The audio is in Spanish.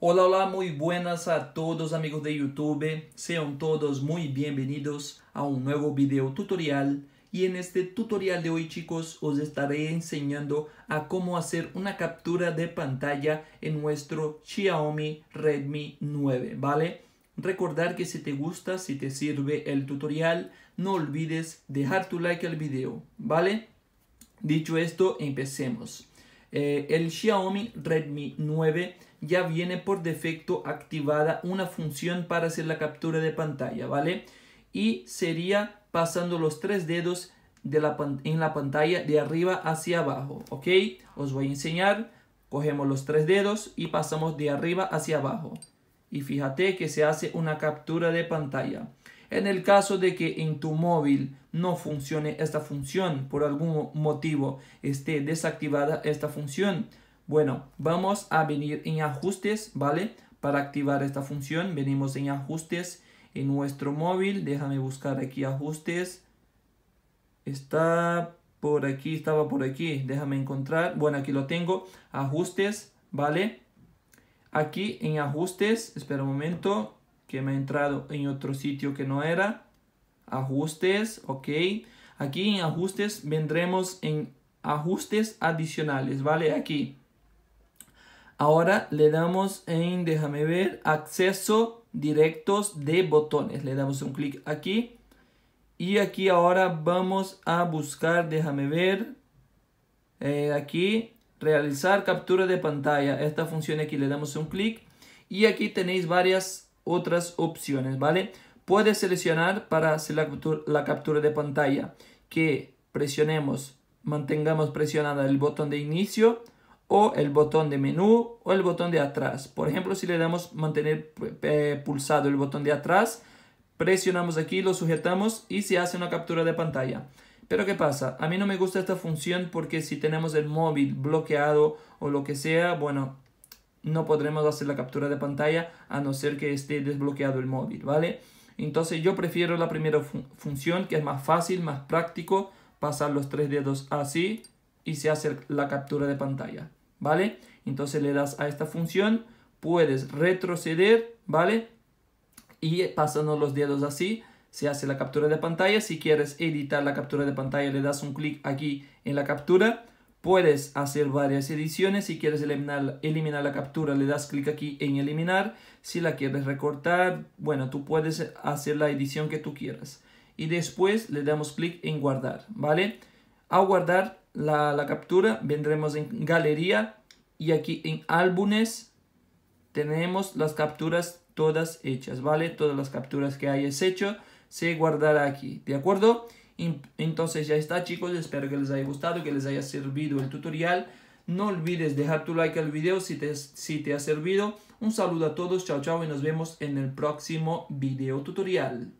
Hola, hola, muy buenas a todos amigos de YouTube. Sean todos muy bienvenidos a un nuevo video tutorial. Y en este tutorial de hoy chicos os estaré enseñando a cómo hacer una captura de pantalla en nuestro Xiaomi Redmi 9, ¿vale? Recordar que si te gusta, si te sirve el tutorial, no olvides dejar tu like al video, ¿vale? Dicho esto, empecemos. Eh, el Xiaomi Redmi 9 ya viene por defecto activada una función para hacer la captura de pantalla, ¿vale? Y sería pasando los tres dedos de la en la pantalla de arriba hacia abajo, ¿ok? Os voy a enseñar. Cogemos los tres dedos y pasamos de arriba hacia abajo. Y fíjate que se hace una captura de pantalla. En el caso de que en tu móvil no funcione esta función, por algún motivo esté desactivada esta función, bueno, vamos a venir en ajustes, ¿vale? Para activar esta función, venimos en ajustes en nuestro móvil. Déjame buscar aquí ajustes. Está por aquí, estaba por aquí. Déjame encontrar. Bueno, aquí lo tengo. Ajustes, ¿vale? Aquí en ajustes, espera un momento que me ha entrado en otro sitio que no era. Ajustes, ok. Aquí en ajustes vendremos en ajustes adicionales, ¿vale? Aquí. Ahora le damos en, déjame ver, acceso directos de botones. Le damos un clic aquí. Y aquí ahora vamos a buscar, déjame ver, eh, aquí, realizar captura de pantalla. Esta función aquí le damos un clic. Y aquí tenéis varias otras opciones, ¿vale? puede seleccionar para hacer la captura, de pantalla que presionemos, mantengamos presionada el botón de inicio o el botón de menú o el botón de atrás. Por ejemplo, si le damos mantener eh, pulsado el botón de atrás, presionamos aquí, lo sujetamos y se hace una captura de pantalla. Pero ¿qué pasa? A mí no me gusta esta función porque si tenemos el móvil bloqueado o lo que sea, bueno, no podremos hacer la captura de pantalla a no ser que esté desbloqueado el móvil, ¿vale? Entonces yo prefiero la primera función que es más fácil, más práctico, pasar los tres dedos así y se hace la captura de pantalla, ¿vale? Entonces le das a esta función, puedes retroceder, ¿vale? Y pasando los dedos así, se hace la captura de pantalla. Si quieres editar la captura de pantalla, le das un clic aquí en la captura Puedes hacer varias ediciones. Si quieres eliminar, eliminar la captura, le das clic aquí en eliminar. Si la quieres recortar, bueno, tú puedes hacer la edición que tú quieras. Y después le damos clic en guardar, ¿vale? A guardar la, captura, vendremos en galería y aquí en álbumes tenemos las capturas todas hechas, ¿vale? Todas las capturas que hayas hecho se guardará aquí, ¿de acuerdo? Entonces ya está chicos, espero que les haya gustado, que les haya servido el tutorial. No olvides dejar tu like al video si te, si te ha servido. Un saludo a todos, chao chao y nos vemos en el próximo video tutorial.